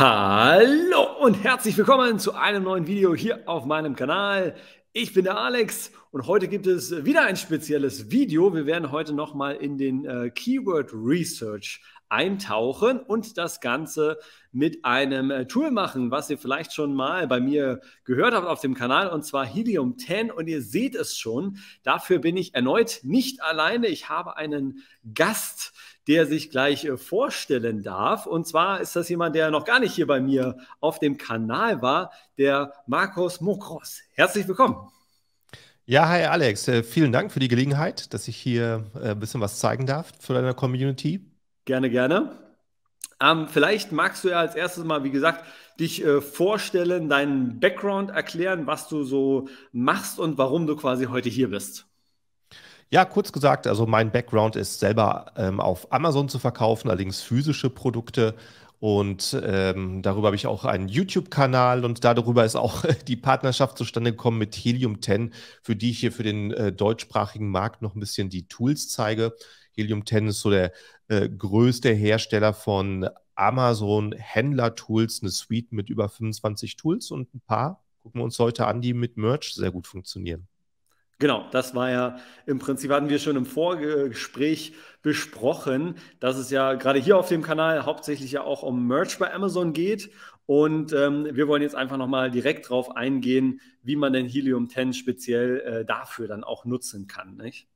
Hallo und herzlich willkommen zu einem neuen Video hier auf meinem Kanal. Ich bin der Alex und heute gibt es wieder ein spezielles Video. Wir werden heute nochmal in den äh, Keyword Research eintauchen und das Ganze mit einem äh, Tool machen, was ihr vielleicht schon mal bei mir gehört habt auf dem Kanal und zwar Helium 10 und ihr seht es schon. Dafür bin ich erneut nicht alleine. Ich habe einen Gast, äh, der sich gleich äh, vorstellen darf. Und zwar ist das jemand, der noch gar nicht hier bei mir auf dem Kanal war, der Markus Mokros. Herzlich willkommen. Ja, hi Alex, äh, vielen Dank für die Gelegenheit, dass ich hier äh, ein bisschen was zeigen darf für deine Community. Gerne, gerne. Ähm, vielleicht magst du ja als erstes mal, wie gesagt, dich äh, vorstellen, deinen Background erklären, was du so machst und warum du quasi heute hier bist. Ja, kurz gesagt, also mein Background ist selber ähm, auf Amazon zu verkaufen, allerdings physische Produkte. Und ähm, darüber habe ich auch einen YouTube-Kanal und darüber ist auch die Partnerschaft zustande gekommen mit Helium 10, für die ich hier für den äh, deutschsprachigen Markt noch ein bisschen die Tools zeige. Helium 10 ist so der äh, größte Hersteller von Amazon Händler-Tools, eine Suite mit über 25 Tools und ein paar gucken wir uns heute an, die mit Merch sehr gut funktionieren. Genau, das war ja im Prinzip, hatten wir schon im Vorgespräch besprochen, dass es ja gerade hier auf dem Kanal hauptsächlich ja auch um Merch bei Amazon geht. Und ähm, wir wollen jetzt einfach nochmal direkt drauf eingehen, wie man denn Helium 10 speziell äh, dafür dann auch nutzen kann, nicht?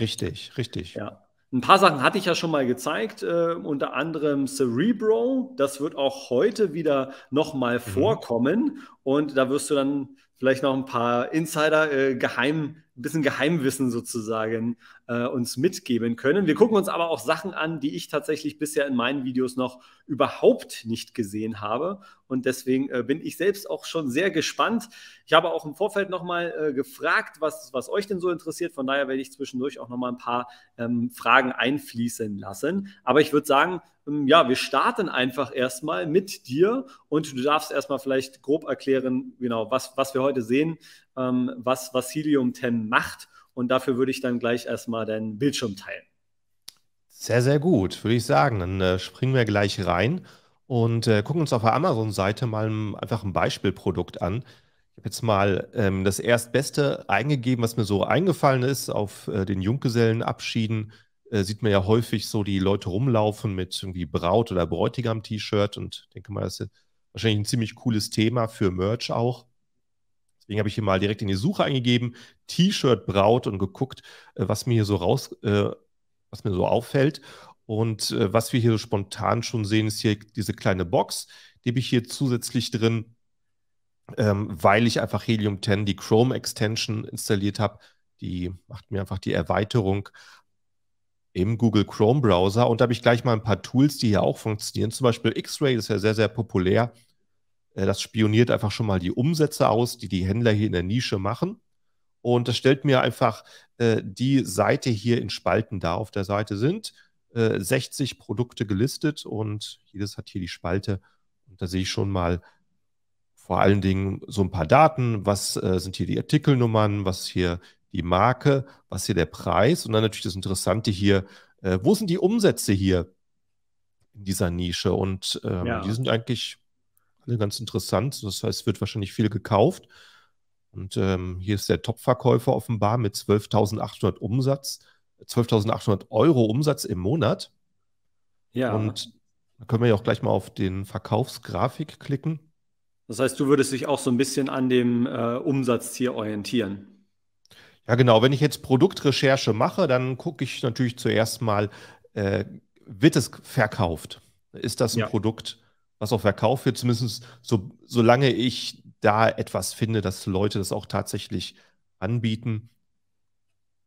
Richtig, richtig. Ja. Ein paar Sachen hatte ich ja schon mal gezeigt, äh, unter anderem Cerebro. Das wird auch heute wieder nochmal mhm. vorkommen. Und da wirst du dann vielleicht noch ein paar Insider, äh, geheim ein bisschen Geheimwissen sozusagen äh, uns mitgeben können. Wir gucken uns aber auch Sachen an, die ich tatsächlich bisher in meinen Videos noch überhaupt nicht gesehen habe. Und deswegen äh, bin ich selbst auch schon sehr gespannt. Ich habe auch im Vorfeld nochmal äh, gefragt, was, was euch denn so interessiert. Von daher werde ich zwischendurch auch nochmal ein paar ähm, Fragen einfließen lassen. Aber ich würde sagen, ähm, ja, wir starten einfach erstmal mit dir und du darfst erstmal vielleicht grob erklären, genau, was, was wir heute sehen ähm, was Vasilium 10 macht. Und dafür würde ich dann gleich erstmal deinen Bildschirm teilen. Sehr, sehr gut, würde ich sagen. Dann äh, springen wir gleich rein und äh, gucken uns auf der Amazon-Seite mal ein, einfach ein Beispielprodukt an. Ich habe jetzt mal ähm, das Erstbeste eingegeben, was mir so eingefallen ist auf äh, den Junggesellenabschieden. Äh, sieht man ja häufig so die Leute rumlaufen mit irgendwie Braut- oder Bräutigam-T-Shirt und denke mal, das ist wahrscheinlich ein ziemlich cooles Thema für Merch auch. Deswegen habe ich hier mal direkt in die Suche eingegeben, T-Shirt Braut und geguckt, äh, was mir hier so raus, äh, was mir so auffällt. Und äh, was wir hier so spontan schon sehen, ist hier diese kleine Box. Die habe ich hier zusätzlich drin, ähm, weil ich einfach Helium 10 die Chrome Extension installiert habe. Die macht mir einfach die Erweiterung im Google Chrome Browser. Und da habe ich gleich mal ein paar Tools, die hier auch funktionieren. Zum Beispiel X-Ray ist ja sehr, sehr populär. Äh, das spioniert einfach schon mal die Umsätze aus, die die Händler hier in der Nische machen. Und das stellt mir einfach äh, die Seite hier in Spalten dar. Auf der Seite sind 60 äh, Produkte gelistet und jedes hat hier die Spalte. Und da sehe ich schon mal vor allen Dingen so ein paar Daten. Was sind hier die Artikelnummern? Was hier die Marke? Was hier der Preis? Und dann natürlich das Interessante hier, wo sind die Umsätze hier in dieser Nische? Und ähm, ja. die sind eigentlich Ganz interessant. Das heißt, wird wahrscheinlich viel gekauft. Und ähm, hier ist der Top-Verkäufer offenbar mit 12.800 Umsatz, 12.800 Euro Umsatz im Monat. Ja. Und da können wir ja auch gleich mal auf den Verkaufsgrafik klicken. Das heißt, du würdest dich auch so ein bisschen an dem äh, Umsatzziel orientieren. Ja, genau. Wenn ich jetzt Produktrecherche mache, dann gucke ich natürlich zuerst mal, äh, wird es verkauft? Ist das ein ja. Produkt, was auch verkauft wird, zumindest so, solange ich da etwas finde, dass Leute das auch tatsächlich anbieten.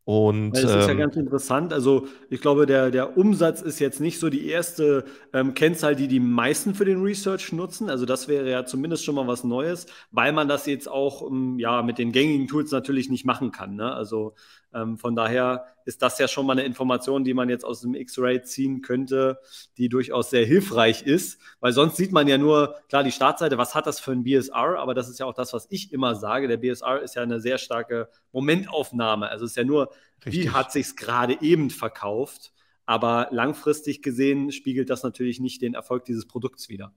Und, das ist ja ähm, ganz interessant. Also ich glaube, der, der Umsatz ist jetzt nicht so die erste ähm, Kennzahl, die die meisten für den Research nutzen. Also das wäre ja zumindest schon mal was Neues, weil man das jetzt auch ähm, ja mit den gängigen Tools natürlich nicht machen kann. Ne? Also ähm, von daher ist das ja schon mal eine Information, die man jetzt aus dem X-Ray ziehen könnte, die durchaus sehr hilfreich ist, weil sonst sieht man ja nur, klar, die Startseite, was hat das für ein BSR, aber das ist ja auch das, was ich immer sage. Der BSR ist ja eine sehr starke Momentaufnahme. Also es ist ja nur, Richtig. wie hat sich es gerade eben verkauft. Aber langfristig gesehen spiegelt das natürlich nicht den Erfolg dieses Produkts wider.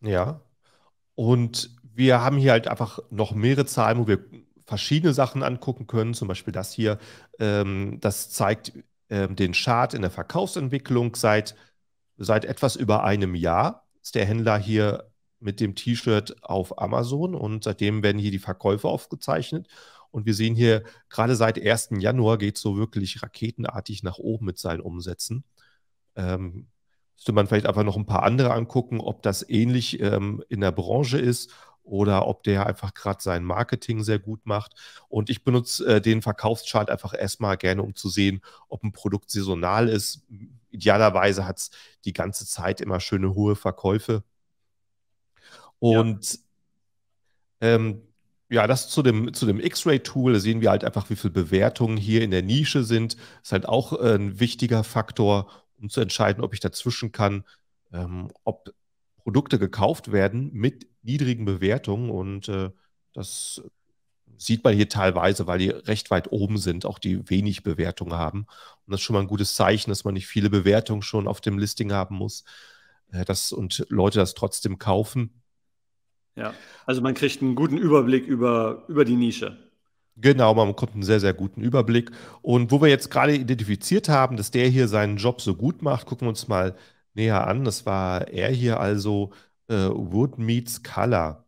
Ja. Und wir haben hier halt einfach noch mehrere Zahlen, wo wir verschiedene Sachen angucken können. Zum Beispiel das hier, ähm, das zeigt ähm, den Chart in der Verkaufsentwicklung seit, seit etwas über einem Jahr. Ist der Händler hier mit dem T-Shirt auf Amazon und seitdem werden hier die Verkäufe aufgezeichnet. Und wir sehen hier, gerade seit 1. Januar geht es so wirklich raketenartig nach oben mit seinen Umsätzen. Ähm, müsste man vielleicht einfach noch ein paar andere angucken, ob das ähnlich ähm, in der Branche ist oder ob der einfach gerade sein Marketing sehr gut macht. Und ich benutze äh, den Verkaufschart einfach erstmal gerne, um zu sehen, ob ein Produkt saisonal ist. Idealerweise hat es die ganze Zeit immer schöne hohe Verkäufe. Und ja. ähm, ja, das zu dem, zu dem X-Ray-Tool, da sehen wir halt einfach, wie viele Bewertungen hier in der Nische sind. Ist halt auch äh, ein wichtiger Faktor, um zu entscheiden, ob ich dazwischen kann, ähm, ob Produkte gekauft werden mit niedrigen Bewertungen und äh, das sieht man hier teilweise, weil die recht weit oben sind, auch die wenig Bewertungen haben. Und das ist schon mal ein gutes Zeichen, dass man nicht viele Bewertungen schon auf dem Listing haben muss äh, das, und Leute das trotzdem kaufen. Ja, also man kriegt einen guten Überblick über, über die Nische. Genau, man bekommt einen sehr, sehr guten Überblick. Und wo wir jetzt gerade identifiziert haben, dass der hier seinen Job so gut macht, gucken wir uns mal näher an. Das war er hier also äh, Wood Meets Color.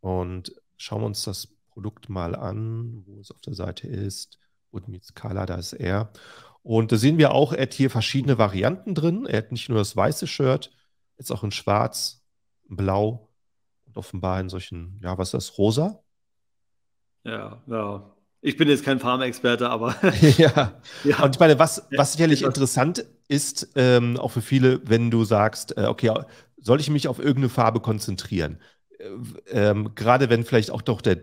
Und schauen wir uns das Produkt mal an, wo es auf der Seite ist. Wood Meets Color, da ist er. Und da sehen wir auch, er hat hier verschiedene Varianten drin. Er hat nicht nur das weiße Shirt, jetzt auch in schwarz, in blau und offenbar in solchen, ja, was ist das, rosa? Ja, ja. Ich bin jetzt kein Farmexperte, aber. ja. ja. Und ich meine, was, was sicherlich ja. interessant ist, ähm, auch für viele, wenn du sagst, äh, okay, soll ich mich auf irgendeine Farbe konzentrieren? Äh, ähm, gerade wenn vielleicht auch doch der,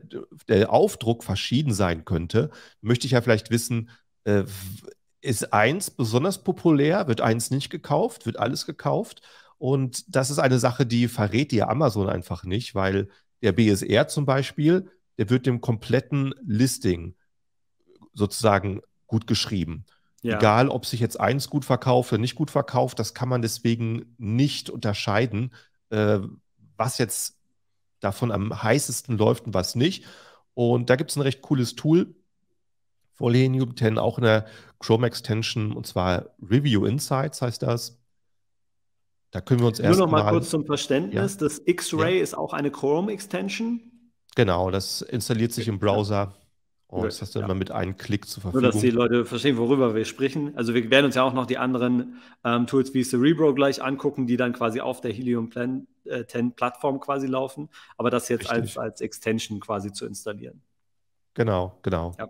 der Aufdruck verschieden sein könnte, möchte ich ja vielleicht wissen, äh, ist eins besonders populär, wird eins nicht gekauft, wird alles gekauft? Und das ist eine Sache, die verrät dir Amazon einfach nicht, weil der BSR zum Beispiel, der wird dem kompletten Listing sozusagen gut geschrieben. Ja. Egal, ob sich jetzt eins gut verkauft oder nicht gut verkauft, das kann man deswegen nicht unterscheiden, äh, was jetzt davon am heißesten läuft und was nicht. Und da gibt es ein recht cooles Tool, vor Lenium 10 auch in der Chrome Extension und zwar Review Insights heißt das. Da können wir uns erstmal. Nur noch mal, mal kurz zum Verständnis: ja. Das X-Ray ja. ist auch eine Chrome Extension. Genau, das installiert sich im Browser. Und das hast du ja. immer mit einem Klick zur Verfügung. Nur, dass die Leute verstehen, worüber wir sprechen. Also wir werden uns ja auch noch die anderen ähm, Tools wie Cerebro gleich angucken, die dann quasi auf der Helium Plan, äh, 10 Plattform quasi laufen, aber das jetzt als, als, Extension quasi zu installieren. Genau, genau. Ja.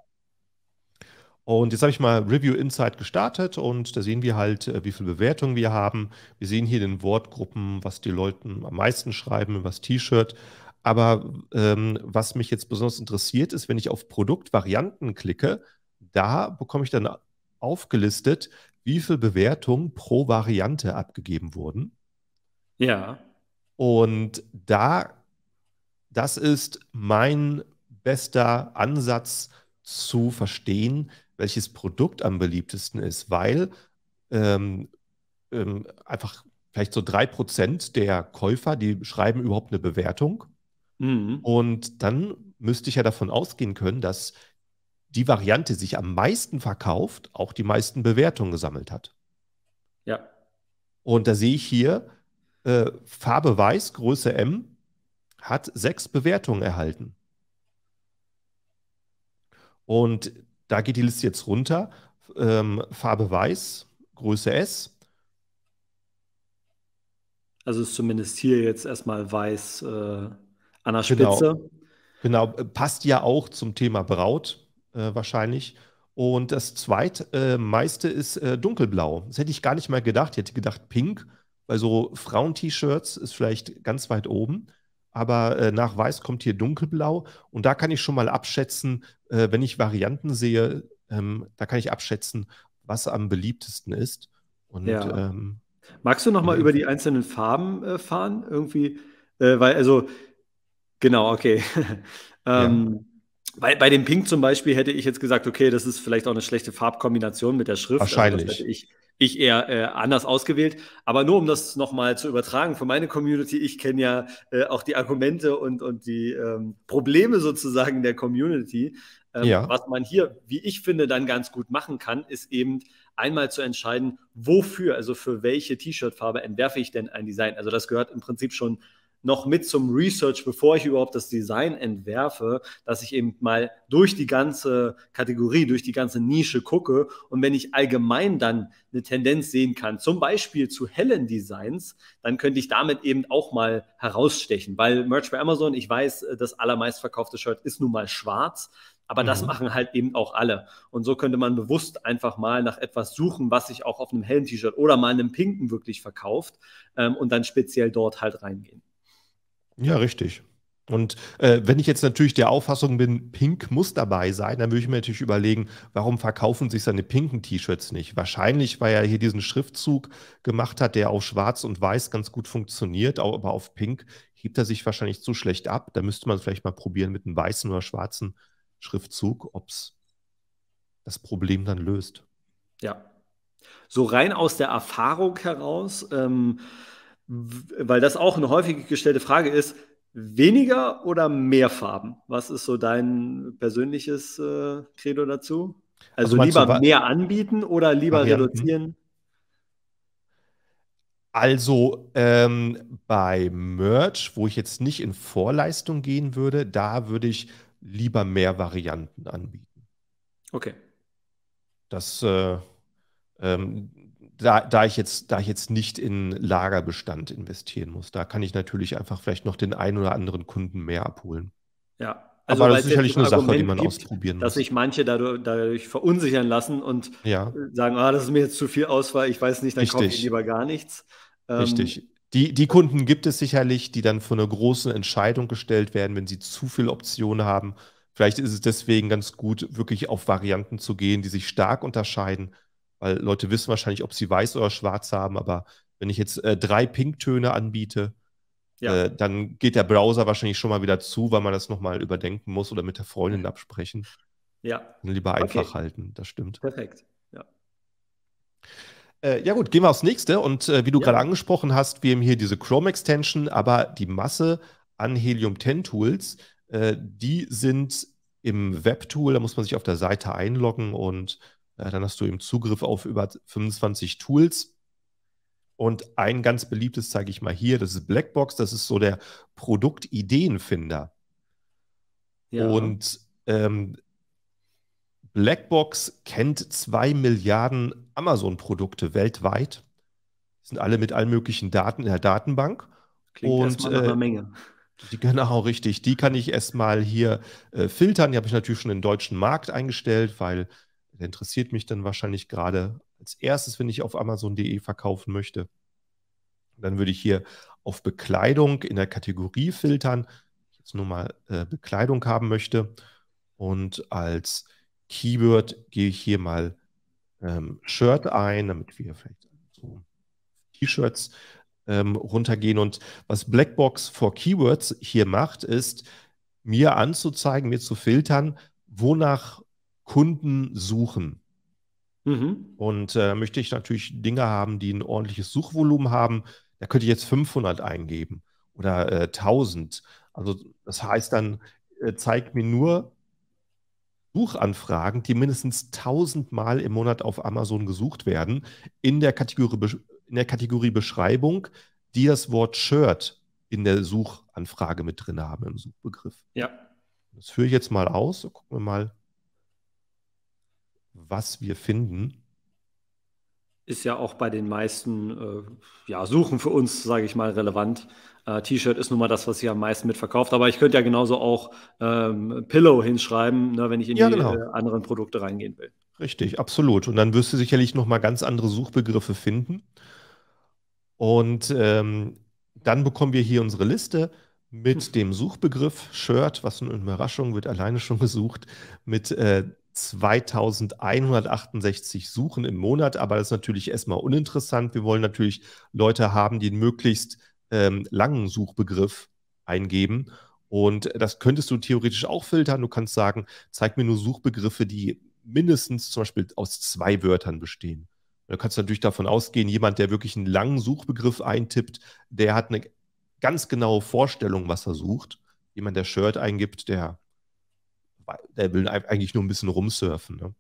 Und jetzt habe ich mal Review Insight gestartet und da sehen wir halt, äh, wie viele Bewertungen wir haben. Wir sehen hier den Wortgruppen, was die Leute am meisten schreiben, über das T-Shirt. Aber ähm, was mich jetzt besonders interessiert, ist, wenn ich auf Produktvarianten klicke, da bekomme ich dann aufgelistet, wie viele Bewertungen pro Variante abgegeben wurden. Ja. Und da, das ist mein bester Ansatz zu verstehen, welches Produkt am beliebtesten ist, weil ähm, ähm, einfach vielleicht so drei Prozent der Käufer, die schreiben überhaupt eine Bewertung. Mhm. Und dann müsste ich ja davon ausgehen können, dass die Variante sich am meisten verkauft, auch die meisten Bewertungen gesammelt hat. Ja. Und da sehe ich hier, äh, Farbe Weiß, Größe M, hat sechs Bewertungen erhalten. Und da geht die Liste jetzt runter. Ähm, Farbe Weiß, Größe S. Also ist zumindest hier jetzt erstmal weiß äh, an der genau. Spitze. Genau, genau. passt ja auch zum Thema Braut äh, wahrscheinlich. Und das zweitmeiste äh, ist äh, dunkelblau. Das hätte ich gar nicht mal gedacht. Ich hätte gedacht pink, weil so frauent t shirts ist vielleicht ganz weit oben. Aber äh, nach weiß kommt hier dunkelblau. Und da kann ich schon mal abschätzen, äh, wenn ich Varianten sehe, ähm, da kann ich abschätzen, was am beliebtesten ist. Und, ja. ähm, Magst du noch mal über die einzelnen Farben fahren? Irgendwie, weil also Genau, okay. ähm, ja. bei, bei dem Pink zum Beispiel hätte ich jetzt gesagt, okay, das ist vielleicht auch eine schlechte Farbkombination mit der Schrift. Also Wahrscheinlich. Also ich, ich eher äh, anders ausgewählt. Aber nur um das nochmal zu übertragen für meine Community, ich kenne ja äh, auch die Argumente und, und die ähm, Probleme sozusagen der Community. Ähm, ja. Was man hier, wie ich finde, dann ganz gut machen kann, ist eben einmal zu entscheiden, wofür, also für welche T-Shirt-Farbe entwerfe ich denn ein Design. Also das gehört im Prinzip schon noch mit zum Research, bevor ich überhaupt das Design entwerfe, dass ich eben mal durch die ganze Kategorie, durch die ganze Nische gucke und wenn ich allgemein dann eine Tendenz sehen kann, zum Beispiel zu hellen Designs, dann könnte ich damit eben auch mal herausstechen, weil Merch bei Amazon, ich weiß, äh, das allermeist verkaufte Shirt ist nun mal schwarz, aber das mhm. machen halt eben auch alle. Und so könnte man bewusst einfach mal nach etwas suchen, was sich auch auf einem hellen T-Shirt oder mal einem pinken wirklich verkauft ähm, und dann speziell dort halt reingehen. Ja, richtig. Und äh, wenn ich jetzt natürlich der Auffassung bin, Pink muss dabei sein, dann würde ich mir natürlich überlegen, warum verkaufen sich seine pinken T-Shirts nicht? Wahrscheinlich, weil er hier diesen Schriftzug gemacht hat, der auf Schwarz und Weiß ganz gut funktioniert, aber auf Pink hebt er sich wahrscheinlich zu schlecht ab. Da müsste man vielleicht mal probieren mit einem weißen oder schwarzen Schriftzug, ob es das Problem dann löst. Ja. So rein aus der Erfahrung heraus. Ähm weil das auch eine häufig gestellte Frage ist, weniger oder mehr Farben? Was ist so dein persönliches äh, Credo dazu? Also, also lieber mehr anbieten oder lieber Varianten? reduzieren? Also ähm, bei Merch, wo ich jetzt nicht in Vorleistung gehen würde, da würde ich lieber mehr Varianten anbieten. Okay. Das äh, ähm, da, da, ich jetzt, da ich jetzt nicht in Lagerbestand investieren muss, da kann ich natürlich einfach vielleicht noch den einen oder anderen Kunden mehr abholen. Ja, also aber das ist sicherlich eine Sache, die man gibt, ausprobieren muss. Dass sich manche dadurch, dadurch verunsichern lassen und ja. Äh, sagen, ah, das ist mir jetzt zu viel Auswahl, ich weiß nicht, dann Richtig. kaufe ich lieber gar nichts. Ähm, Richtig. Die, die Kunden gibt es sicherlich, die dann von einer großen Entscheidung gestellt werden, wenn sie zu viele Optionen haben. Vielleicht ist es deswegen ganz gut, wirklich auf Varianten zu gehen, die sich stark unterscheiden weil Leute wissen wahrscheinlich, ob sie weiß oder schwarz haben, aber wenn ich jetzt äh, drei Pinktöne anbiete, ja. äh, dann geht der Browser wahrscheinlich schon mal wieder zu, weil man das nochmal überdenken muss oder mit der Freundin absprechen. Ja. Und lieber einfach okay. halten, das stimmt. Perfekt, ja. Äh, ja gut, gehen wir aufs nächste und äh, wie du ja. gerade angesprochen hast, wir haben hier diese Chrome-Extension, aber die Masse an Helium-10-Tools, äh, die sind im Webtool, da muss man sich auf der Seite einloggen und ja, äh, dann hast du eben Zugriff auf über 25 Tools. Und ein ganz beliebtes zeige ich mal hier, das ist Blackbox, das ist so der Produktideenfinder. Ja. Und ähm, Blackbox kennt zwei Milliarden Amazon-Produkte weltweit. Sind alle mit allen möglichen Daten in der Datenbank. Klingt und, erstmal nach äh, einer Menge. Die, genau, richtig. Die kann ich erstmal hier äh, filtern. Die habe ich natürlich schon in den deutschen Markt eingestellt, weil der interessiert mich dann wahrscheinlich gerade als erstes, wenn ich auf Amazon.de verkaufen möchte. Dann würde ich hier auf Bekleidung in der Kategorie filtern, ich jetzt nur mal äh, Bekleidung haben möchte. Und als Keyword gehe ich hier mal ähm, Shirt ein, damit wir vielleicht so T-Shirts ähm, runtergehen. Und was Blackbox for Keywords hier macht, ist, mir anzuzeigen, mir zu filtern, wonach Kunden suchen. Mhm. Und äh, möchte ich natürlich Dinge haben, die ein ordentliches Suchvolumen haben. Da könnte ich jetzt 500 eingeben oder äh, 1000. Also das heißt dann, äh, zeigt mir nur Suchanfragen, die mindestens 1000 Mal im Monat auf Amazon gesucht werden, in der Kategorie, in der Kategorie Beschreibung, die das Wort Shirt in der Suchanfrage mit drin haben, im Suchbegriff. Ja. Das führe ich jetzt mal aus. Gucken wir mal, was wir finden. Ist ja auch bei den meisten äh, ja, Suchen für uns, sage ich mal, relevant. Äh, T-Shirt ist nun mal das, was sich am meisten mitverkauft. Aber ich könnte ja genauso auch ähm, Pillow hinschreiben, ne, wenn ich in ja, die genau. äh, anderen Produkte reingehen will. Richtig, absolut. Und dann wirst du sicherlich nochmal ganz andere Suchbegriffe finden. Und ähm, dann bekommen wir hier unsere Liste mit hm. dem Suchbegriff Shirt, was eine Überraschung, wird alleine schon gesucht, mit äh, 2168 Suchen im Monat, aber das ist natürlich erstmal uninteressant. Wir wollen natürlich Leute haben, die einen möglichst ähm, langen Suchbegriff eingeben. Und das könntest du theoretisch auch filtern. Du kannst sagen, zeig mir nur Suchbegriffe, die mindestens zum Beispiel aus zwei Wörtern bestehen. Du kannst natürlich davon ausgehen, jemand, der wirklich einen langen Suchbegriff eintippt, der hat eine ganz genaue Vorstellung, was er sucht. Jemand, der Shirt eingibt, der der will eigentlich nur ein bisschen rumsurfen. Ne?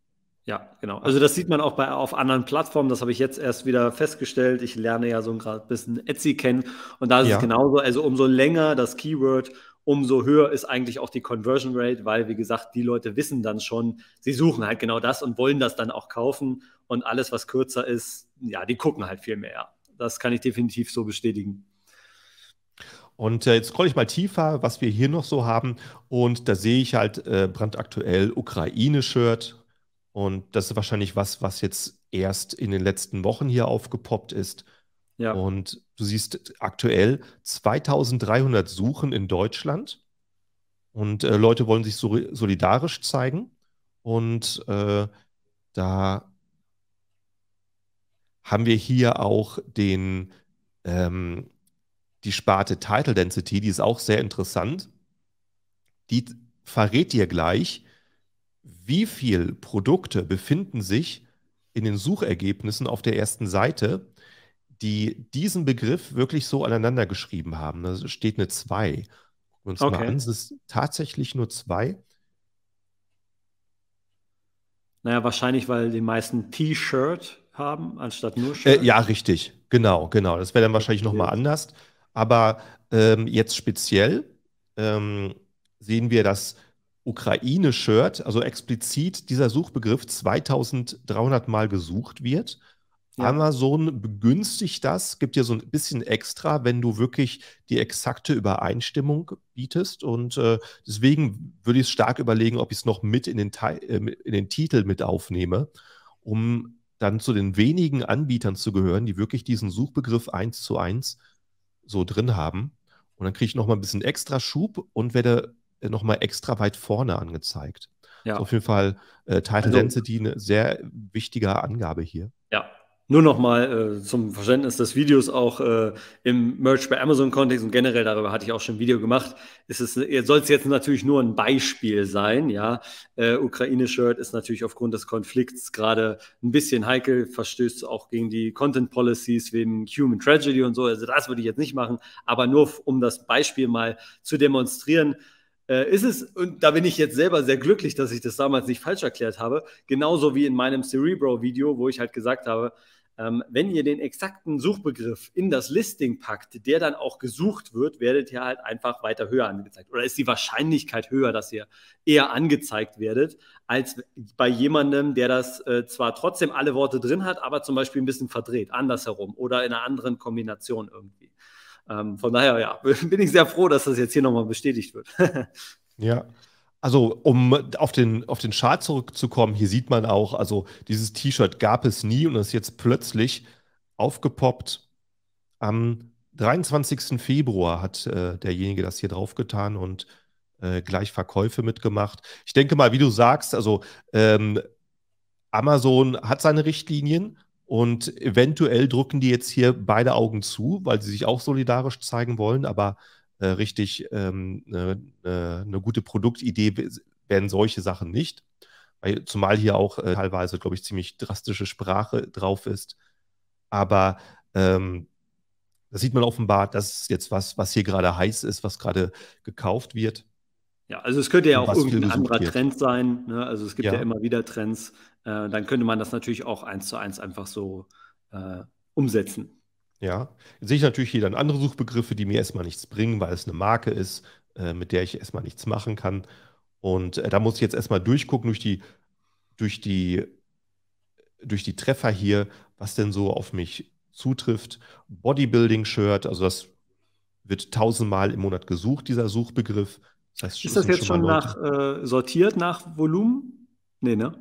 Ja, genau. Also das sieht man auch bei, auf anderen Plattformen. Das habe ich jetzt erst wieder festgestellt. Ich lerne ja so ein gerade bisschen Etsy kennen. Und da ist ja. es genauso. Also umso länger das Keyword, umso höher ist eigentlich auch die Conversion Rate, weil, wie gesagt, die Leute wissen dann schon, sie suchen halt genau das und wollen das dann auch kaufen. Und alles, was kürzer ist, ja, die gucken halt viel mehr. Das kann ich definitiv so bestätigen. Und äh, jetzt scroll ich mal tiefer, was wir hier noch so haben. Und da sehe ich halt äh, brandaktuell Ukraine-Shirt. Und das ist wahrscheinlich was, was jetzt erst in den letzten Wochen hier aufgepoppt ist. Ja. Und du siehst aktuell 2300 Suchen in Deutschland. Und äh, Leute wollen sich so solidarisch zeigen. Und äh, da haben wir hier auch den ähm, die Sparte Title Density, die ist auch sehr interessant. Die verrät dir gleich, wie viele Produkte befinden sich in den Suchergebnissen auf der ersten Seite, die diesen Begriff wirklich so aneinander geschrieben haben. Da steht eine 2. Gucken wir uns okay. mal an. Es ist tatsächlich nur 2. Naja, wahrscheinlich, weil die meisten T-Shirt haben, anstatt nur äh, Shirt. Äh, ja, richtig. Genau, genau. Das wäre dann wahrscheinlich nochmal anders. Aber ähm, jetzt speziell ähm, sehen wir das Ukraine-Shirt, also explizit dieser Suchbegriff 2300 Mal gesucht wird. Ja. Amazon begünstigt das, gibt dir so ein bisschen extra, wenn du wirklich die exakte Übereinstimmung bietest. Und äh, deswegen würde ich es stark überlegen, ob ich es noch mit in den, äh, in den, Titel mit aufnehme, um dann zu den wenigen Anbietern zu gehören, die wirklich diesen Suchbegriff eins zu eins so drin haben. Und dann kriege ich nochmal ein bisschen extra Schub und werde äh, nochmal extra weit vorne angezeigt. Ja. Also auf jeden Fall äh, Title also, Density eine sehr wichtige Angabe hier. Ja, nur nochmal äh, zum Verständnis des Videos auch äh, im Merch bei Amazon-Kontext und generell darüber hatte ich auch schon ein Video gemacht. Ist es äh, soll es jetzt natürlich nur ein Beispiel sein, ja. Äh, Ukraine-Shirt ist natürlich aufgrund des Konflikts gerade ein bisschen heikel, verstößt auch gegen die Content Policies wegen Human Tragedy und so. Also das würde ich jetzt nicht machen, aber nur um das Beispiel mal zu demonstrieren. Äh, ist es, und da bin ich jetzt selber sehr glücklich, dass ich das damals nicht falsch erklärt habe, genauso wie in meinem Cerebro-Video, wo ich halt gesagt habe, ähm, wenn ihr den exakten Suchbegriff in das Listing packt, der dann auch gesucht wird, werdet ihr halt einfach weiter höher angezeigt. Oder ist die Wahrscheinlichkeit höher, dass ihr eher angezeigt werdet, als bei jemandem, der das äh, zwar trotzdem alle Worte drin hat, aber zum Beispiel ein bisschen verdreht, andersherum oder in einer anderen Kombination irgendwie. Ähm, von daher, ja, bin ich sehr froh, dass das jetzt hier nochmal bestätigt wird. ja. Also, um auf den, auf den Chart zurückzukommen, hier sieht man auch, also dieses T-Shirt gab es nie und ist jetzt plötzlich aufgepoppt. Am 23. Februar hat äh, derjenige das hier draufgetan und äh, gleich Verkäufe mitgemacht. Ich denke mal, wie du sagst, also ähm, Amazon hat seine Richtlinien und eventuell drücken die jetzt hier beide Augen zu, weil sie sich auch solidarisch zeigen wollen, aber äh, richtig ähm, eine, äh, eine gute Produktidee werden solche Sachen nicht. Weil, zumal hier auch äh, teilweise, glaube ich, ziemlich drastische Sprache drauf ist. Aber ähm, das sieht man offenbar, dass jetzt was, was hier gerade heiß ist, was gerade gekauft wird. Ja, also es könnte ja auch irgendein anderer wird. Trend sein. Ne? Also es gibt ja. ja immer wieder Trends. Äh, dann könnte man das natürlich auch eins zu eins einfach so äh, umsetzen. Ja, sehe ich natürlich hier dann andere Suchbegriffe, die mir erstmal nichts bringen, weil es eine Marke ist, äh, mit der ich erstmal nichts machen kann. Und äh, da muss ich jetzt erstmal durchgucken durch die, durch die, durch die Treffer hier, was denn so auf mich zutrifft. Bodybuilding-Shirt, also das wird tausendmal im Monat gesucht, dieser Suchbegriff. Das heißt, ist das jetzt schon, schon nach äh, sortiert nach Volumen? Nee, ne?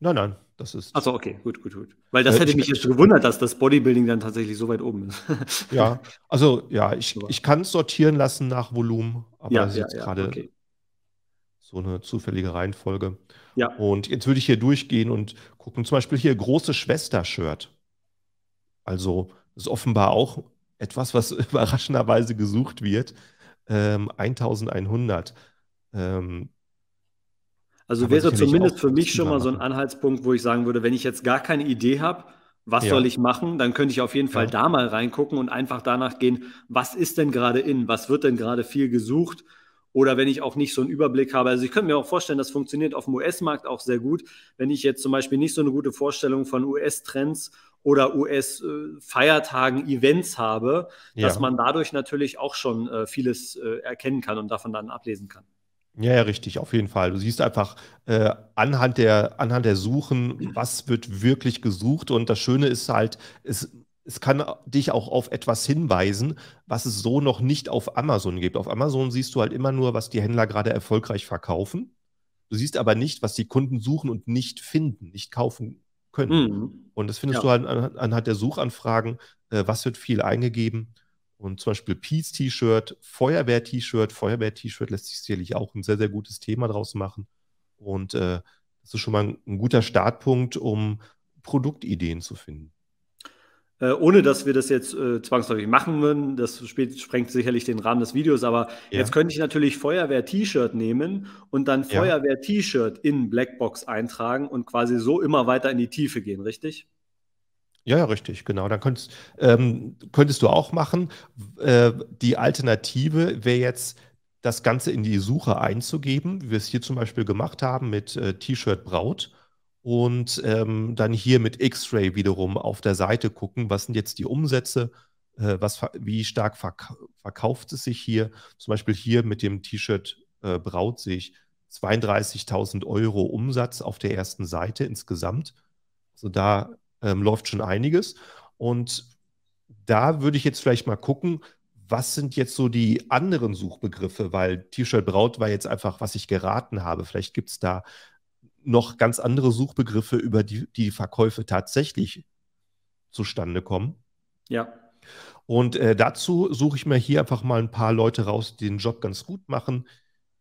Nein, nein, das ist. Achso, okay, gut, gut, gut. Weil das äh, hätte mich jetzt gewundert, dass das Bodybuilding dann tatsächlich so weit oben ist. ja, also ja, ich, ich kann es sortieren lassen nach Volumen, aber ja, das ist ja, jetzt ja, gerade okay. so eine zufällige Reihenfolge. Ja. Und jetzt würde ich hier durchgehen und gucken, zum Beispiel hier große Schwester-Shirt. Also ist offenbar auch etwas, was überraschenderweise gesucht wird. Ähm, 1100. Ähm, also Aber wäre zumindest für mich schon mal so ein Anhaltspunkt, wo ich sagen würde, wenn ich jetzt gar keine Idee habe, was ja. soll ich machen, dann könnte ich auf jeden Fall ja. da mal reingucken und einfach danach gehen, was ist denn gerade in, was wird denn gerade viel gesucht oder wenn ich auch nicht so einen Überblick habe. Also ich könnte mir auch vorstellen, das funktioniert auf dem US-Markt auch sehr gut, wenn ich jetzt zum Beispiel nicht so eine gute Vorstellung von US-Trends oder US-Feiertagen, Events habe, dass man dadurch natürlich auch schon äh, vieles äh, erkennen kann und davon dann ablesen kann. Ja, ja, richtig, auf jeden Fall. Du siehst einfach äh, anhand, der, anhand der Suchen, was wird wirklich gesucht. Und das Schöne ist halt, es, es kann dich auch auf etwas hinweisen, was es so noch nicht auf Amazon gibt. Auf Amazon siehst du halt immer nur, was die Händler gerade erfolgreich verkaufen. Du siehst aber nicht, was die Kunden suchen und nicht finden, nicht kaufen können. Mhm. Und das findest ja. du halt anhand der Suchanfragen, äh, was wird viel eingegeben und zum Beispiel Peace-T-Shirt, Feuerwehr-T-Shirt, Feuerwehr-T-Shirt lässt sich sicherlich auch ein sehr, sehr gutes Thema draus machen. Und äh, das ist schon mal ein, ein guter Startpunkt, um Produktideen zu finden. Äh, ohne dass wir das jetzt äh, zwangsläufig machen würden. Das spät, sprengt sicherlich den Rahmen des Videos, aber ja. jetzt könnte ich natürlich Feuerwehr-T-Shirt nehmen und dann Feuerwehr-T-Shirt in Blackbox eintragen und quasi so immer weiter in die Tiefe gehen, richtig? Ja, ja, richtig, genau. Dann könntest, ähm, könntest du auch machen. Äh, die Alternative wäre jetzt, das Ganze in die Suche einzugeben, wie wir es hier zum Beispiel gemacht haben mit äh, T-Shirt Braut und ähm, dann hier mit X-Ray wiederum auf der Seite gucken, was sind jetzt die Umsätze, äh, was, wie stark verk verkauft es sich hier. Zum Beispiel hier mit dem T-Shirt äh, Braut sehe ich 32.000 Euro Umsatz auf der ersten Seite insgesamt. Also da ähm, läuft schon einiges. Und da würde ich jetzt vielleicht mal gucken, was sind jetzt so die anderen Suchbegriffe, weil T-Shirt Braut war jetzt einfach, was ich geraten habe. Vielleicht gibt es da noch ganz andere Suchbegriffe, über die die Verkäufe tatsächlich zustande kommen. Ja. Und äh, dazu suche ich mir hier einfach mal ein paar Leute raus, die den Job ganz gut machen,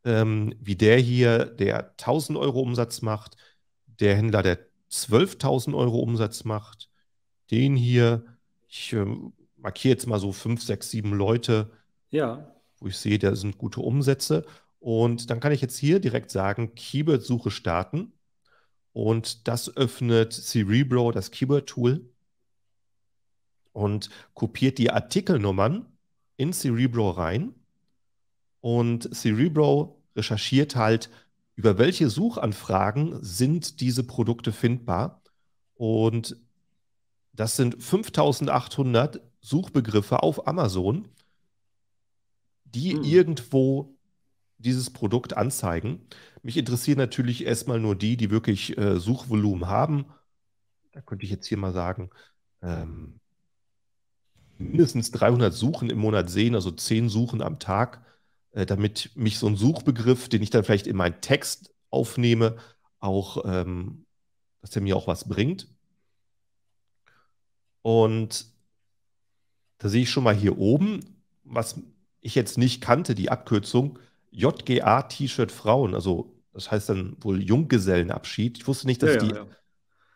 ähm, wie der hier, der 1000 Euro Umsatz macht, der Händler, der 12.000 Euro Umsatz macht, den hier, ich äh, markiere jetzt mal so fünf, sechs, sieben Leute, ja. wo ich sehe, da sind gute Umsätze. Und dann kann ich jetzt hier direkt sagen, Keyword-Suche starten. Und das öffnet Cerebro, das Keyword-Tool, und kopiert die Artikelnummern in Cerebro rein. Und Cerebro recherchiert halt über welche Suchanfragen sind diese Produkte findbar. Und das sind 5800 Suchbegriffe auf Amazon, die hm. irgendwo dieses Produkt anzeigen. Mich interessieren natürlich erstmal nur die, die wirklich äh, Suchvolumen haben. Da könnte ich jetzt hier mal sagen, ähm, mindestens 300 Suchen im Monat sehen, also 10 Suchen am Tag. Äh, damit mich so ein Suchbegriff, den ich dann vielleicht in meinen Text aufnehme, auch, ähm, dass der mir auch was bringt. Und da sehe ich schon mal hier oben, was ich jetzt nicht kannte, die Abkürzung JGA T-Shirt Frauen, also das heißt dann wohl Junggesellenabschied. Ich wusste nicht, dass ja, die ja,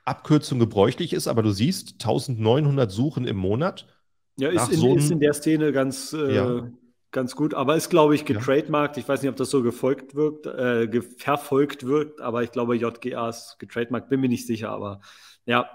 Abkürzung gebräuchlich ist, aber du siehst 1900 Suchen im Monat. Ja, ist in, so ist in der Szene ganz äh, ganz gut, aber ist, glaube ich, getrademarkt. Ich weiß nicht, ob das so gefolgt wirkt, äh, verfolgt wirkt, aber ich glaube, JGA ist getrademarkt, bin mir nicht sicher, aber ja.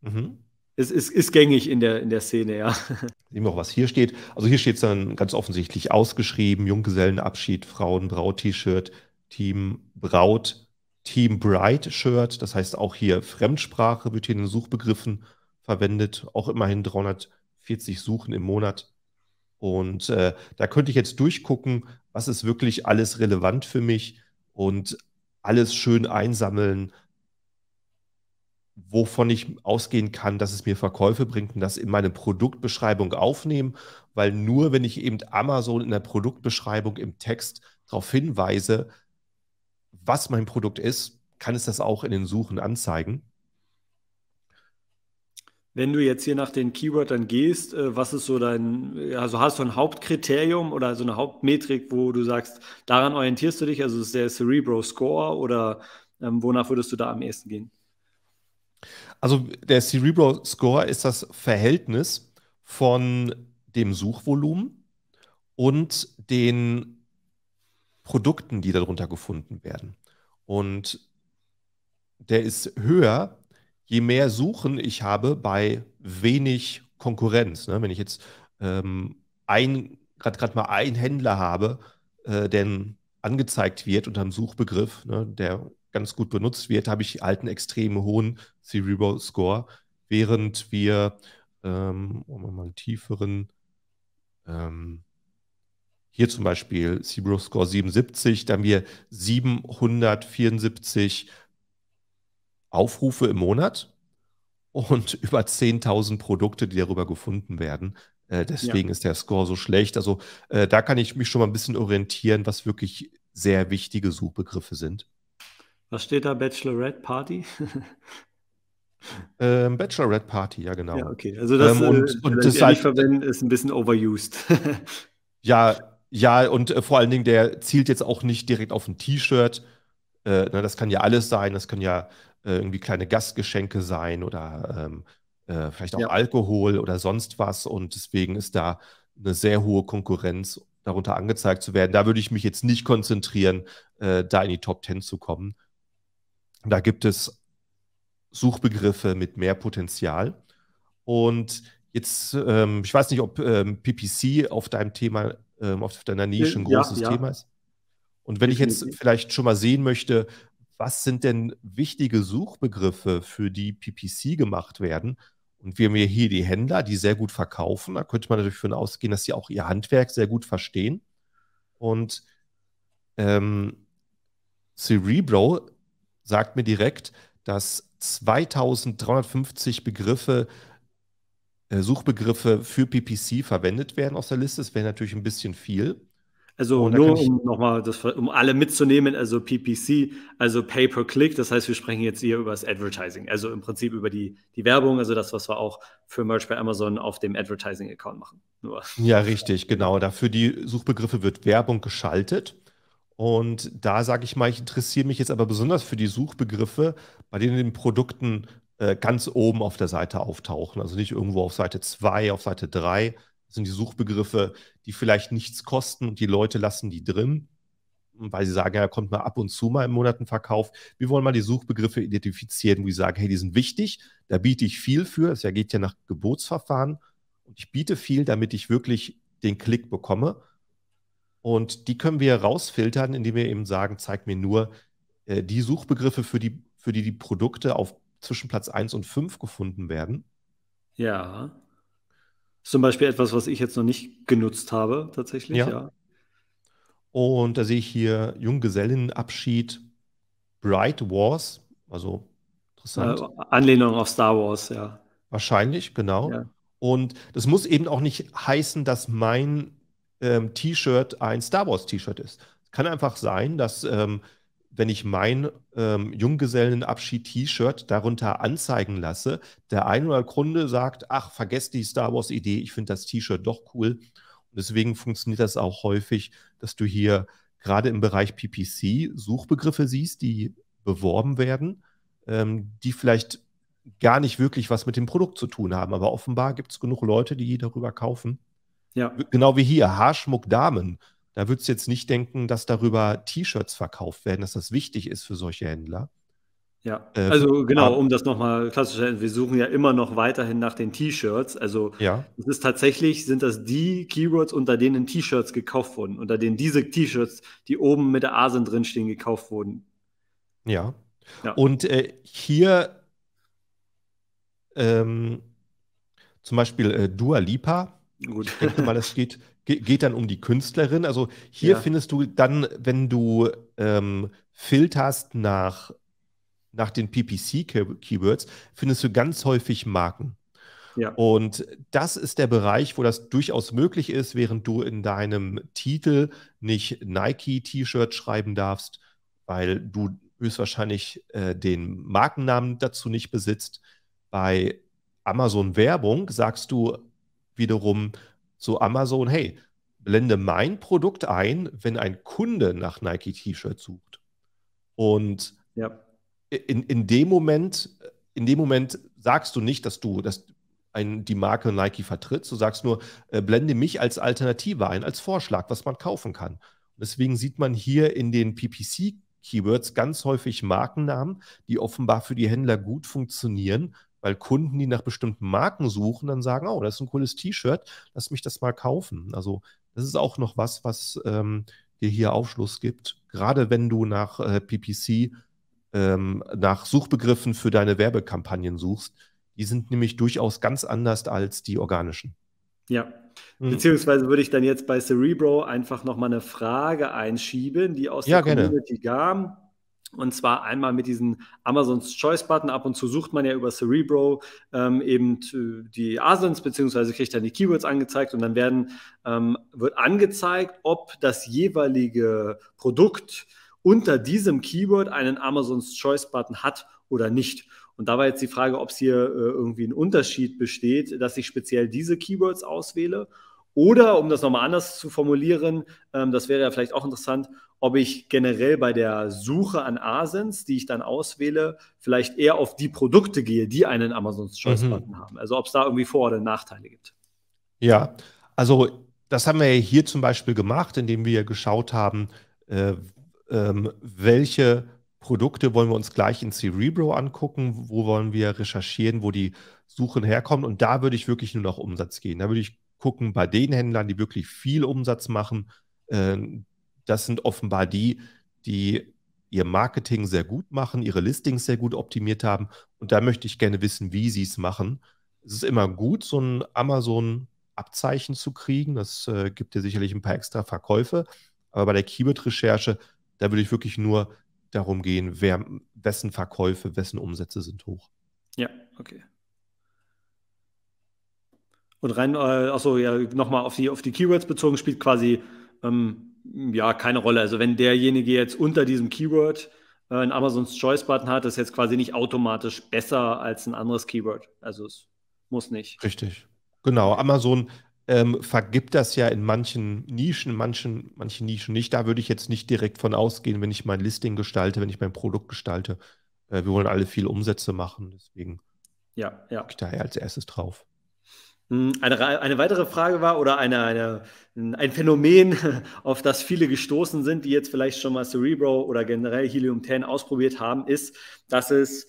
Mhm. Es ist, ist, gängig in der, in der Szene, ja. Sehen wir auch, was hier steht. Also hier steht es dann ganz offensichtlich ausgeschrieben: Junggesellenabschied, Frauen-Braut-T-Shirt, Team Braut, Team Bride-Shirt. Das heißt auch hier Fremdsprache wird hier in den Suchbegriffen verwendet. Auch immerhin 340 Suchen im Monat und äh, da könnte ich jetzt durchgucken, was ist wirklich alles relevant für mich und alles schön einsammeln, wovon ich ausgehen kann, dass es mir Verkäufe bringt und das in meine Produktbeschreibung aufnehmen, weil nur wenn ich eben Amazon in der Produktbeschreibung im Text darauf hinweise, was mein Produkt ist, kann es das auch in den Suchen anzeigen. Wenn du jetzt hier nach den Keywörtern gehst, äh, was ist so dein, äh, also hast du ein Hauptkriterium oder so eine Hauptmetrik, wo du sagst, daran orientierst du dich, also ist der Cerebro Score oder ähm, wonach würdest du da am ehesten gehen? Also der Cerebro Score ist das Verhältnis von dem Suchvolumen und den Produkten, die darunter gefunden werden. Und der ist höher, je mehr Suchen ich habe bei wenig Konkurrenz. Ne? Wenn ich jetzt ähm, gerade mal einen Händler habe, äh, der angezeigt wird unter einem Suchbegriff, ne, der ganz gut benutzt wird, habe ich halt einen extrem hohen Cerebro-Score, während wir ähm, mal tieferen ähm, hier zum Beispiel Cerebro Score 77, dann wir 774 Aufrufe im Monat und über 10.000 Produkte, die darüber gefunden werden. Äh, deswegen ja. ist der Score so schlecht. Also äh, da kann ich mich schon mal ein bisschen orientieren, was wirklich sehr wichtige Suchbegriffe sind. Was steht da? Bachelorette Party? ähm, Bachelorette Party, ja genau. Ja, okay. Also das, ähm, und, äh, und das halt, verwenden, ist ein bisschen overused. ja, ja, und äh, vor allen Dingen, der zielt jetzt auch nicht direkt auf ein T-Shirt. Äh, ne, das kann ja alles sein, das können ja äh, irgendwie kleine Gastgeschenke sein oder ähm, äh, vielleicht auch ja. Alkohol oder sonst was. Und deswegen ist da eine sehr hohe Konkurrenz darunter angezeigt zu werden. Da würde ich mich jetzt nicht konzentrieren, äh, da in die Top 10 zu kommen. Da gibt es Suchbegriffe mit mehr Potenzial. Und jetzt, ähm, ich weiß nicht, ob ähm, PPC auf deinem Thema, ähm, auf deiner äh, Nische ein großes ja, ja. Thema ist. Und wenn ich jetzt vielleicht schon mal sehen möchte, was sind denn wichtige Suchbegriffe, für die PPC gemacht werden? Und wir haben hier die Händler, die sehr gut verkaufen. Da könnte man natürlich von ausgehen, dass sie auch ihr Handwerk sehr gut verstehen. Und ähm, Cerebro sagt mir direkt, dass 2350 Begriffe, äh, Suchbegriffe für PPC verwendet werden aus der Liste. Das wäre natürlich ein bisschen viel. Also oh, nur um nochmal das, um alle mitzunehmen, also PPC, also Pay per Click, das heißt, wir sprechen jetzt hier über das Advertising, also im Prinzip über die, die Werbung, also das, was wir auch für Merch bei Amazon auf dem Advertising-Account machen. Nur. Ja, richtig, genau. Dafür die Suchbegriffe wird Werbung geschaltet. Und da sage ich mal, ich interessiere mich jetzt aber besonders für die Suchbegriffe, bei denen den Produkten äh, ganz oben auf der Seite auftauchen. Also nicht irgendwo auf Seite 2, auf Seite 3, sind die Suchbegriffe, die vielleicht nichts kosten und die Leute lassen die drin, weil sie sagen, ja, kommt mal ab und zu mal im Monat ein Verkauf. Wir wollen mal die Suchbegriffe identifizieren, wo sie sagen, hey, die sind wichtig, da biete ich viel für. Es geht ja nach Gebotsverfahren und ich biete viel, damit ich wirklich den Klick bekomme. Und die können wir rausfiltern, indem wir eben sagen, zeig mir nur äh, die Suchbegriffe, für die, für die die Produkte auf zwischen Platz 1 und 5 gefunden werden. Ja. Zum Beispiel etwas, was ich jetzt noch nicht genutzt habe, tatsächlich, ja. ja. Und da sehe ich hier Junggesellenabschied Bright Wars, also interessant. Äh, Anlehnung auf Star Wars, ja. Wahrscheinlich, genau. Ja. Und das muss eben auch nicht heißen, dass mein ähm, T-Shirt ein Star Wars T-Shirt ist. Es Kann einfach sein, dass ähm, wenn ich mein ähm, Junggesellenabschied-T-Shirt darunter anzeigen lasse, der ein oder andere Kunde sagt, ach, vergesst die Star Wars-Idee, ich finde das T-Shirt doch cool. Und deswegen funktioniert das auch häufig, dass du hier gerade im Bereich PPC Suchbegriffe siehst, die beworben werden, ähm, die vielleicht gar nicht wirklich was mit dem Produkt zu tun haben. Aber offenbar gibt es genug Leute, die darüber kaufen. Ja. Genau wie hier, Haarschmuck Damen. Da würdest du jetzt nicht denken, dass darüber T-Shirts verkauft werden, dass das wichtig ist für solche Händler. Ja, äh, also genau, um das nochmal klassisch zu wir suchen ja immer noch weiterhin nach den T-Shirts. Also ja. es ist tatsächlich, sind das die Keywords, unter denen T-Shirts gekauft wurden, unter denen diese T-Shirts, die oben mit der Asen drinstehen, gekauft wurden. Ja. ja. Und äh, hier ähm, zum Beispiel äh, Dua Lipa. Gut. Ich denke mal, das steht geht dann um die Künstlerin. Also hier ja. findest du dann, wenn du ähm, filterst nach, nach den PPC-Keywords, findest du ganz häufig Marken. Ja. Und das ist der Bereich, wo das durchaus möglich ist, während du in deinem Titel nicht Nike-T-Shirt schreiben darfst, weil du höchstwahrscheinlich äh, den Markennamen dazu nicht besitzt. Bei Amazon Werbung sagst du wiederum so Amazon, hey, blende mein Produkt ein, wenn ein Kunde nach Nike-T-Shirt sucht. Und ja. in, in dem Moment, in dem Moment sagst du nicht, dass du, dass ein, die Marke Nike vertrittst, du sagst nur, äh, blende mich als Alternative ein, als Vorschlag, was man kaufen kann. deswegen sieht man hier in den PPC Keywords ganz häufig Markennamen, die offenbar für die Händler gut funktionieren, weil Kunden, die nach bestimmten Marken suchen, dann sagen, oh, das ist ein cooles T-Shirt, lass mich das mal kaufen. Also das ist auch noch was, was ähm, dir hier Aufschluss gibt, gerade wenn du nach äh, PPC, ähm, nach Suchbegriffen für deine Werbekampagnen suchst. Die sind nämlich durchaus ganz anders als die organischen. Ja, mhm. Beziehungsweise würde ich dann jetzt bei Cerebro einfach nochmal eine Frage einschieben, die aus ja, der Community gerne. kam. Und zwar einmal mit diesem Amazons Choice Button. Ab und zu sucht man ja über Cerebro ähm, eben die Asins, beziehungsweise kriegt dann die Keywords angezeigt und dann werden, ähm, wird angezeigt, ob das jeweilige Produkt unter diesem Keyword einen Amazons Choice Button hat oder nicht. Und da war jetzt die Frage, ob es hier äh, irgendwie ein Unterschied besteht, dass ich speziell diese Keywords auswähle. Oder um das nochmal anders zu formulieren, ähm, das wäre ja vielleicht auch interessant, ob ich generell bei der Suche an Asens, die ich dann auswähle, vielleicht eher auf die Produkte gehe, die einen Amazon Choice mhm. Button mhm. haben. Also ob es da irgendwie Vor- oder Nachteile gibt. Ja, also das haben wir hier zum Beispiel gemacht, indem wir geschaut haben, äh, ähm, welche Produkte wollen wir uns gleich in Cerebro angucken, wo wollen wir recherchieren, wo die Suchen herkommen. Und da würde ich wirklich nur nach Umsatz gehen. Da würde ich gucken bei den Händlern, die wirklich viel Umsatz machen, äh, das sind offenbar die, die ihr Marketing sehr gut machen, ihre Listings sehr gut optimiert haben. Und da möchte ich gerne wissen, wie sie es machen. Es ist immer gut, so ein Amazon-Abzeichen zu kriegen. Das äh, gibt dir sicherlich ein paar extra Verkäufe. Aber bei der Keyword-Recherche, da würde ich wirklich nur darum gehen, wer, wessen Verkäufe, wessen Umsätze sind hoch. Ja, okay. Und rein, äh, achso, ja, nochmal auf die, auf die Keywords bezogen, spielt quasi ähm, ja, keine Rolle. Also wenn derjenige jetzt unter diesem Keyword äh, einen Amazons Choice Button hat, ist jetzt quasi nicht automatisch besser als ein anderes Keyword. Also es muss nicht. Richtig. Genau. Amazon ähm, vergibt das ja in manchen Nischen, manchen, manchen Nischen nicht. Da würde ich jetzt nicht direkt von ausgehen, wenn ich mein Listing gestalte, wenn ich mein Produkt gestalte. Äh, wir wollen alle viele Umsätze machen, deswegen ja, ja. ich daher als erstes drauf. Hm, eine, eine weitere Frage war oder eine, eine, ein Phänomen, auf das viele gestoßen sind, die jetzt vielleicht schon mal Cerebro oder generell Helium 10 ausprobiert haben, ist, dass es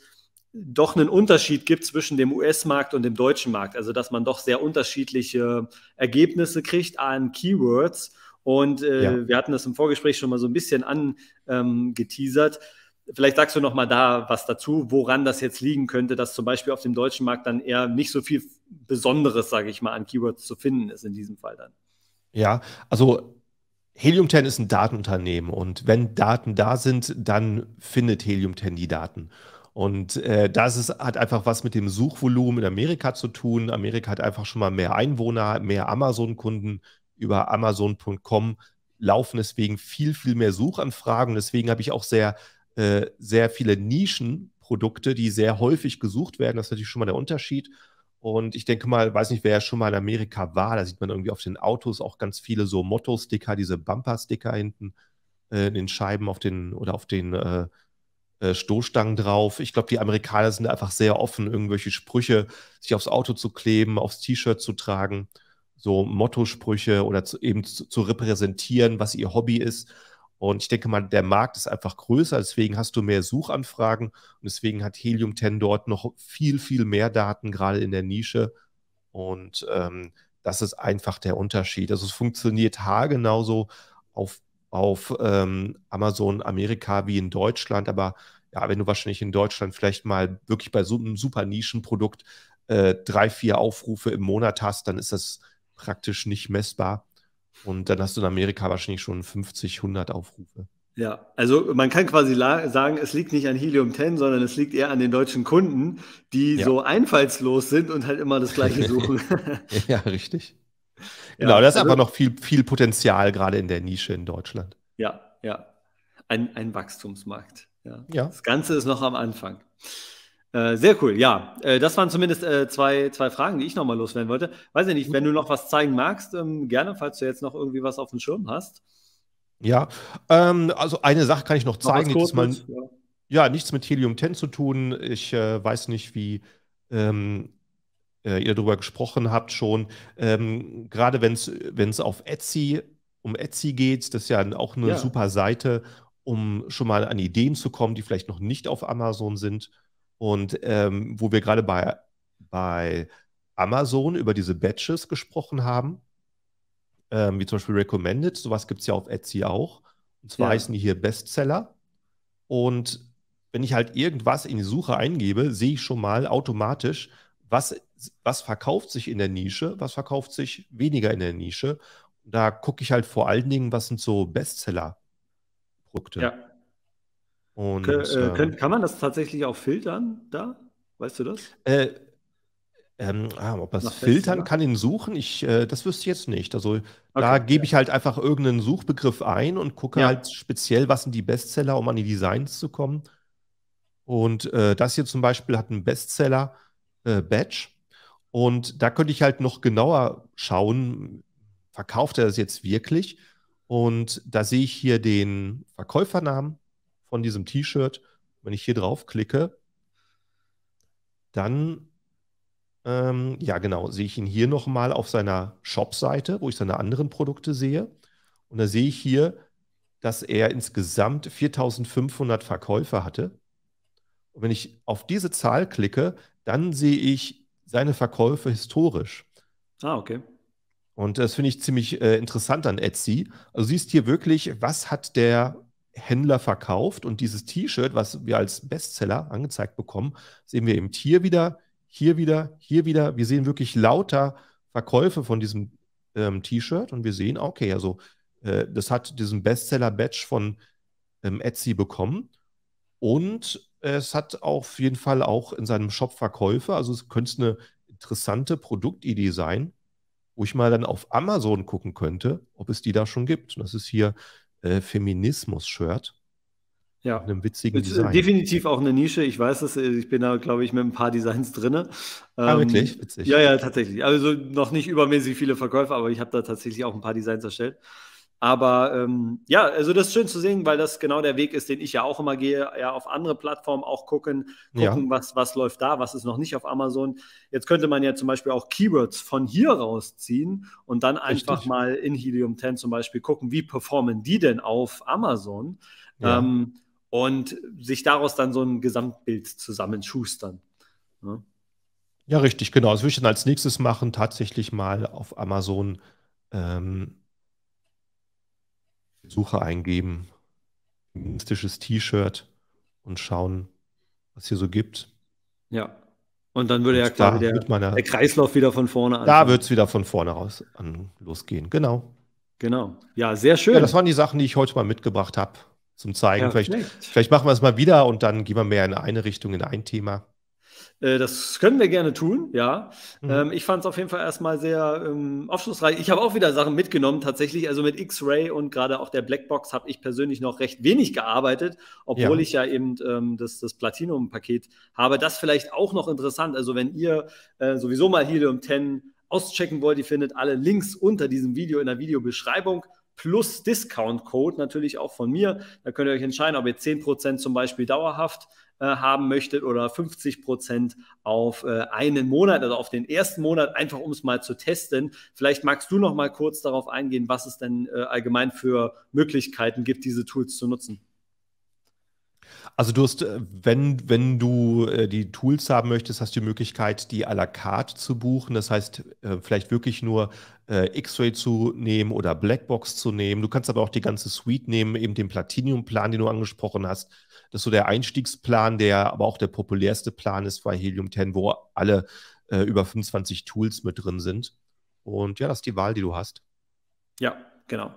doch einen Unterschied gibt zwischen dem US-Markt und dem deutschen Markt. Also dass man doch sehr unterschiedliche Ergebnisse kriegt an Keywords. Und äh, ja. wir hatten das im Vorgespräch schon mal so ein bisschen angeteasert. Ähm, Vielleicht sagst du noch mal da was dazu, woran das jetzt liegen könnte, dass zum Beispiel auf dem deutschen Markt dann eher nicht so viel Besonderes, sage ich mal, an Keywords zu finden ist in diesem Fall dann. Ja, also Helium 10 ist ein Datenunternehmen und wenn Daten da sind, dann findet Helium 10 die Daten. Und äh, das ist, hat einfach was mit dem Suchvolumen in Amerika zu tun. Amerika hat einfach schon mal mehr Einwohner, mehr Amazon-Kunden. Über Amazon.com laufen deswegen viel, viel mehr Suchanfragen. Deswegen habe ich auch sehr äh, sehr viele Nischenprodukte, die sehr häufig gesucht werden. Das ist natürlich schon mal der Unterschied. Und ich denke mal, weiß nicht, wer schon mal in Amerika war, da sieht man irgendwie auf den Autos auch ganz viele so Motto-Sticker, diese Bumper-Sticker hinten äh, in den Scheiben auf den oder auf den äh, äh Stoßstangen drauf. Ich glaube, die Amerikaner sind einfach sehr offen, irgendwelche Sprüche sich aufs Auto zu kleben, aufs T-Shirt zu tragen, so Motto-Sprüche oder zu, eben zu, zu repräsentieren, was ihr Hobby ist. Und ich denke mal, der Markt ist einfach größer, deswegen hast du mehr Suchanfragen und deswegen hat Helium 10 dort noch viel, viel mehr Daten, gerade in der Nische. Und ähm, das ist einfach der Unterschied. Also es funktioniert haargenau so auf, auf ähm, Amazon Amerika wie in Deutschland, aber ja, wenn du wahrscheinlich in Deutschland vielleicht mal wirklich bei so einem super Nischenprodukt äh, drei, vier Aufrufe im Monat hast, dann ist das praktisch nicht messbar. Und dann hast du in Amerika wahrscheinlich schon 50, 100 Aufrufe. Ja, also man kann quasi sagen, es liegt nicht an Helium 10, sondern es liegt eher an den deutschen Kunden, die ja. so einfallslos sind und halt immer das Gleiche suchen. ja, richtig. Genau, ja, das ist also, aber noch viel, viel Potenzial gerade in der Nische in Deutschland. Ja, ja. Ein, ein Wachstumsmarkt. Ja. ja. Das Ganze ist noch am Anfang. Äh, sehr cool, ja. Äh, das waren zumindest äh, zwei, zwei Fragen, die ich nochmal loswerden wollte. Weiß ich nicht, wenn du noch was zeigen magst, ähm, gerne, falls du jetzt noch irgendwie was auf dem Schirm hast. Ja, ähm, also eine Sache kann ich noch zeigen. Noch mal, ja. ja. nichts mit Helium 10 zu tun. Ich äh, weiß nicht, wie ähm, äh, ihr darüber gesprochen habt schon. Ähm, gerade wenn es auf Etsy um Etsy geht, das ist ja auch eine ja. super Seite, um schon mal an Ideen zu kommen, die vielleicht noch nicht auf Amazon sind. Und ähm, wo wir gerade bei, bei Amazon über diese Batches gesprochen haben, ähm, wie zum Beispiel Recommended, sowas gibt es ja auf Etsy auch. Und zwar ja. heißen die hier Bestseller. Und wenn ich halt irgendwas in die Suche eingebe, sehe ich schon mal automatisch, was, was verkauft sich in der Nische, was verkauft sich weniger in der Nische. Da gucke ich halt vor allen Dingen, was sind so Bestseller-Produkte. Ja. Und, Kön äh, ähm, können, kann man das tatsächlich auch filtern da? Weißt du das? Äh, ähm, ah, ob das filtern kann, in Suchen, ich, äh, das wüsste ich jetzt nicht. Also okay, da gebe ja. ich halt einfach irgendeinen Suchbegriff ein und gucke ja. halt speziell, was sind die Bestseller, um an die Designs zu kommen. Und äh, das hier zum Beispiel hat einen Bestseller äh, Und da könnte ich halt noch genauer schauen, verkauft er das jetzt wirklich? Und da sehe ich hier den Verkäufernamen, von diesem T-Shirt, wenn ich hier drauf klicke, dann, ähm, ja genau, sehe ich ihn hier nochmal auf seiner Shop-Seite, wo ich seine anderen Produkte sehe. Und da sehe ich hier, dass er insgesamt 4500 Verkäufe hatte. Und wenn ich auf diese Zahl klicke, dann sehe ich seine Verkäufe historisch. Ah, okay. Und das finde ich ziemlich äh, interessant an Etsy. Also siehst hier wirklich, was hat der Händler verkauft. Und dieses T-Shirt, was wir als Bestseller angezeigt bekommen, sehen wir eben hier wieder, hier wieder, hier wieder. Wir sehen wirklich lauter Verkäufe von diesem ähm, T-Shirt und wir sehen, okay, also äh, das hat diesen Bestseller-Badge von ähm, Etsy bekommen. Und es hat auf jeden Fall auch in seinem Shop Verkäufe. Also es könnte eine interessante Produktidee sein, wo ich mal dann auf Amazon gucken könnte, ob es die da schon gibt. Und das ist hier äh, Feminismus-Shirt. Ja. Mit einem witzigen ist, äh, Design. Definitiv auch eine Nische. Ich weiß es. Äh, ich bin da, glaube ich, mit ein paar Designs drin. Ah, ähm, ah, wirklich? Witzig. Ja, ja, tatsächlich. Also noch nicht übermäßig viele Verkäufe, aber ich habe da tatsächlich auch ein paar Designs erstellt. Aber ähm, ja, also das ist schön zu sehen, weil das genau der Weg ist, den ich ja auch immer gehe. Ja, auf andere Plattformen auch gucken, gucken, ja. was, was läuft da, was ist noch nicht auf Amazon. Jetzt könnte man ja zum Beispiel auch Keywords von hier rausziehen und dann Richtig. einfach mal in Helium 10 zum Beispiel gucken, wie performen die denn auf Amazon ja. ähm, und sich daraus dann so ein Gesamtbild zusammenschustern. Ja. Ne? Ja, richtig, genau. Das würde ich dann als nächstes machen, tatsächlich mal auf Amazon ähm, Suche eingeben, feministisches T-Shirt und schauen, was hier so gibt. Ja. Und dann würde und ja klar der, der, Kreislauf wieder von vorne an. Da wird es wieder von vorne raus an, losgehen. Genau. Genau. Ja, sehr schön. Ja, das waren die Sachen, die ich heute mal mitgebracht habe zum Zeigen. Ja, vielleicht, vielleicht, machen wir es mal wieder und dann gehen wir mehr in eine Richtung, in ein Thema. Äh, das können wir gerne tun, ja. Mhm. Ähm, ich fand es auf jeden Fall erstmal sehr ähm, aufschlussreich. Ich habe auch wieder Sachen mitgenommen, tatsächlich. Also mit X-Ray und gerade auch der Blackbox habe ich persönlich noch recht wenig gearbeitet, obwohl ja. ich ja eben ähm, das, das Platinum-Paket habe. Das vielleicht auch noch interessant. Also, wenn ihr äh, sowieso mal Helium 10 auschecken wollt, ihr findet alle Links unter diesem Video in der Videobeschreibung plus Discount-Code natürlich auch von mir. Da könnt ihr euch entscheiden, ob ihr 10% zum Beispiel dauerhaft äh, haben möchtet oder 50 Prozent auf äh, einen Monat, also auf den ersten Monat, einfach um es mal zu testen. Vielleicht magst du noch mal kurz darauf eingehen, was es denn äh, allgemein für Möglichkeiten gibt, diese Tools zu nutzen. Also du hast, äh, wenn, wenn du äh, die Tools haben möchtest, hast du die Möglichkeit, die à la carte zu buchen. Das heißt, äh, vielleicht wirklich nur X-Ray zu nehmen oder Blackbox zu nehmen. Du kannst aber auch die ganze Suite nehmen, eben den platinium plan den du angesprochen hast. Das ist so der Einstiegsplan, der aber auch der populärste Plan ist bei Helium 10, wo alle über 25 Tools mit drin sind. Und ja, das ist die Wahl, die du hast. Ja, genau.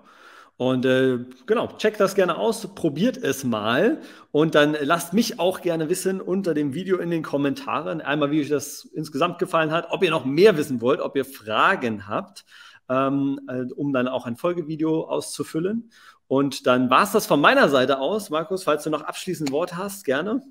Und äh, genau, checkt das gerne aus, probiert es mal und dann lasst mich auch gerne wissen unter dem Video in den Kommentaren einmal, wie euch das insgesamt gefallen hat, ob ihr noch mehr wissen wollt, ob ihr Fragen habt, ähm, äh, um dann auch ein Folgevideo auszufüllen. Und dann war es das von meiner Seite aus. Markus, falls du noch abschließend Wort hast, gerne.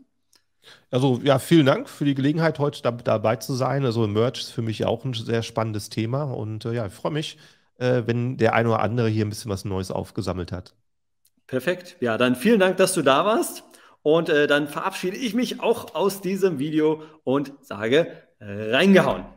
Also ja, vielen Dank für die Gelegenheit, heute da, dabei zu sein. Also Merch ist für mich auch ein sehr spannendes Thema und äh, ja, ich freue mich, äh, wenn der ein oder andere hier ein bisschen was Neues aufgesammelt hat. Perfekt. Ja, dann vielen Dank, dass du da warst. Und äh, dann verabschiede ich mich auch aus diesem Video und sage äh, reingehauen.